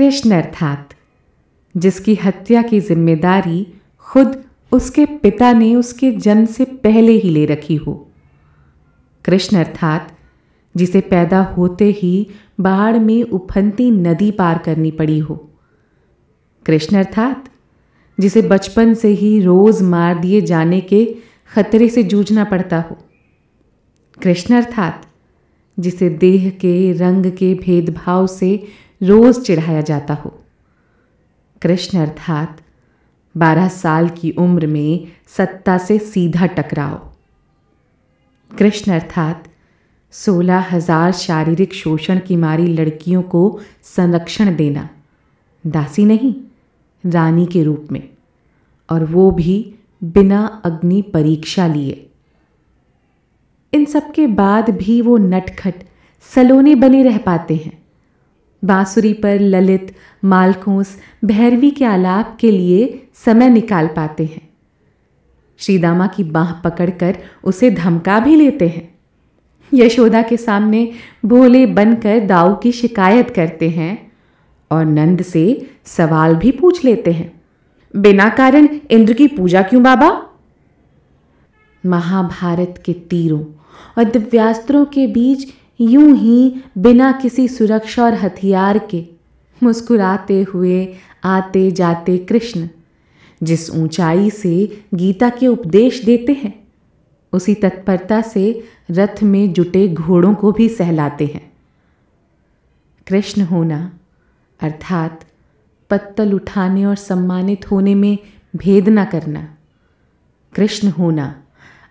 कृष्ण अर्थात जिसकी हत्या की जिम्मेदारी खुद उसके पिता ने उसके जन्म से पहले ही ले रखी हो कृष्ण अर्थात जिसे पैदा होते ही बाढ़ में उफनती नदी पार करनी पड़ी हो कृष्ण अर्थात जिसे बचपन से ही रोज मार दिए जाने के खतरे से जूझना पड़ता हो कृष्ण अर्थात जिसे देह के रंग के भेदभाव से रोज चढ़ाया जाता हो कृष्ण अर्थात बारह साल की उम्र में सत्ता से सीधा टकराव कृष्ण अर्थात सोलह हजार शारीरिक शोषण की मारी लड़कियों को संरक्षण देना दासी नहीं रानी के रूप में और वो भी बिना अग्नि परीक्षा लिए इन सब के बाद भी वो नटखट सलोने बने रह पाते हैं बांसुरी पर ललित मालकोस भैरवी के आलाप के लिए समय निकाल पाते हैं श्रीदामा की बाह पकड़कर उसे धमका भी लेते हैं यशोदा के सामने भोले बनकर दाऊ की शिकायत करते हैं और नंद से सवाल भी पूछ लेते हैं बिना कारण इंद्र की पूजा क्यों बाबा महाभारत के तीरों और दिव्यास्त्रों के बीच यूं ही बिना किसी सुरक्षा और हथियार के मुस्कुराते हुए आते जाते कृष्ण जिस ऊंचाई से गीता के उपदेश देते हैं उसी तत्परता से रथ में जुटे घोड़ों को भी सहलाते हैं कृष्ण होना अर्थात पत्तल उठाने और सम्मानित होने में भेद न करना कृष्ण होना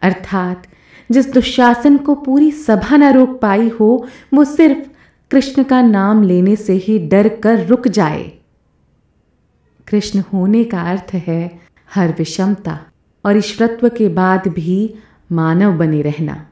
अर्थात जिस दुशासन को पूरी सभा न रोक पाई हो वो सिर्फ कृष्ण का नाम लेने से ही डर कर रुक जाए कृष्ण होने का अर्थ है हर विषमता और ईश्वरत्व के बाद भी मानव बने रहना